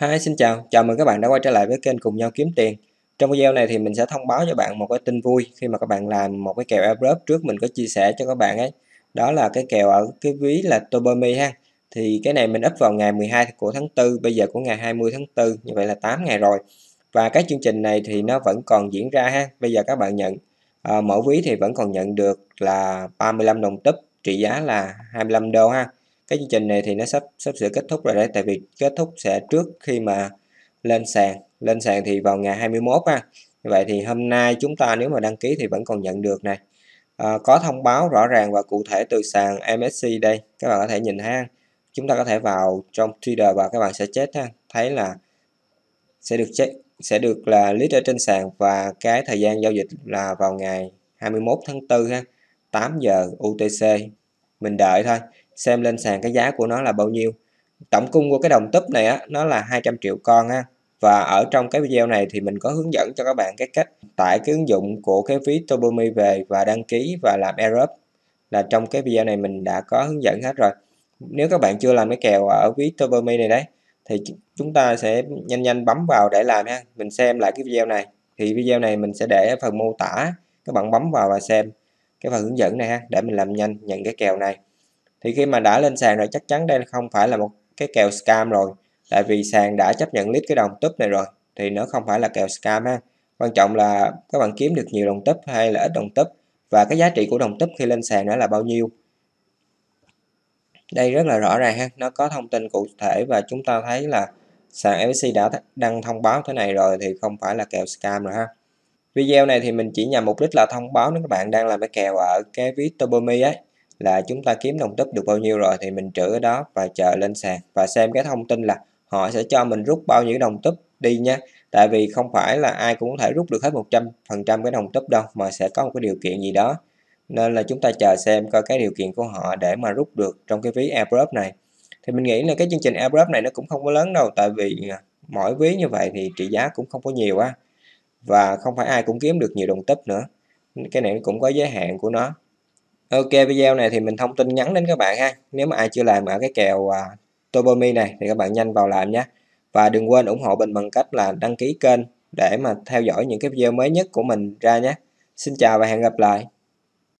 Hi, xin chào. Chào mừng các bạn đã quay trở lại với kênh Cùng nhau kiếm tiền. Trong video này thì mình sẽ thông báo cho bạn một cái tin vui khi mà các bạn làm một cái kèo airdrop trước mình có chia sẻ cho các bạn ấy. Đó là cái kèo ở cái ví là Tobomi ha. Thì cái này mình up vào ngày 12 của tháng 4, bây giờ của ngày 20 tháng 4, như vậy là 8 ngày rồi. Và cái chương trình này thì nó vẫn còn diễn ra ha. Bây giờ các bạn nhận à, ờ, mỗi ví thì vẫn còn nhận được là 35 đồng túp trị giá là 25 đô ha cái chương trình này thì nó sắp sắp sửa kết thúc rồi đấy tại vì kết thúc sẽ trước khi mà lên sàn lên sàn thì vào ngày 21 ha vậy thì hôm nay chúng ta nếu mà đăng ký thì vẫn còn nhận được này à, có thông báo rõ ràng và cụ thể từ sàn MSC đây các bạn có thể nhìn ha chúng ta có thể vào trong trader và các bạn sẽ chết ha thấy là sẽ được chết, sẽ được là list ở trên sàn và cái thời gian giao dịch là vào ngày 21 tháng 4 ha 8 giờ UTC mình đợi thôi xem lên sàn cái giá của nó là bao nhiêu tổng cung của cái đồng tấp này á nó là 200 triệu con á và ở trong cái video này thì mình có hướng dẫn cho các bạn cái cách tải cái ứng dụng của cái ví Tobomi về và đăng ký và làm airdrop là trong cái video này mình đã có hướng dẫn hết rồi nếu các bạn chưa làm cái kèo ở ví Tobomi này đấy thì chúng ta sẽ nhanh nhanh bấm vào để làm ha mình xem lại cái video này thì video này mình sẽ để ở phần mô tả các bạn bấm vào và xem cái phần hướng dẫn này ha để mình làm nhanh nhận cái kèo này thì khi mà đã lên sàn rồi chắc chắn đây không phải là một cái kèo scam rồi tại vì sàn đã chấp nhận list cái đồng túp này rồi thì nó không phải là kèo scam ha quan trọng là các bạn kiếm được nhiều đồng túp hay là ít đồng túp và cái giá trị của đồng túp khi lên sàn nó là bao nhiêu đây rất là rõ ràng ha nó có thông tin cụ thể và chúng ta thấy là sàn FSC đã đăng thông báo thế này rồi thì không phải là kèo scam rồi ha Video này thì mình chỉ nhằm mục đích là thông báo nếu các bạn đang làm cái kèo ở cái ví Tobomi ấy là chúng ta kiếm đồng túp được bao nhiêu rồi thì mình trữ ở đó và chờ lên sàn và xem cái thông tin là họ sẽ cho mình rút bao nhiêu đồng túp đi nha tại vì không phải là ai cũng có thể rút được hết 100% cái đồng túp đâu mà sẽ có một cái điều kiện gì đó nên là chúng ta chờ xem coi cái điều kiện của họ để mà rút được trong cái ví airdrop này thì mình nghĩ là cái chương trình airdrop này nó cũng không có lớn đâu tại vì à, mỗi ví như vậy thì trị giá cũng không có nhiều á và không phải ai cũng kiếm được nhiều đồng tấp nữa cái này cũng có giới hạn của nó ok video này thì mình thông tin nhắn đến các bạn ha nếu mà ai chưa làm ở cái kèo à, Tobomi này thì các bạn nhanh vào làm nhé và đừng quên ủng hộ mình bằng cách là đăng ký kênh để mà theo dõi những cái video mới nhất của mình ra nhé xin chào và hẹn gặp lại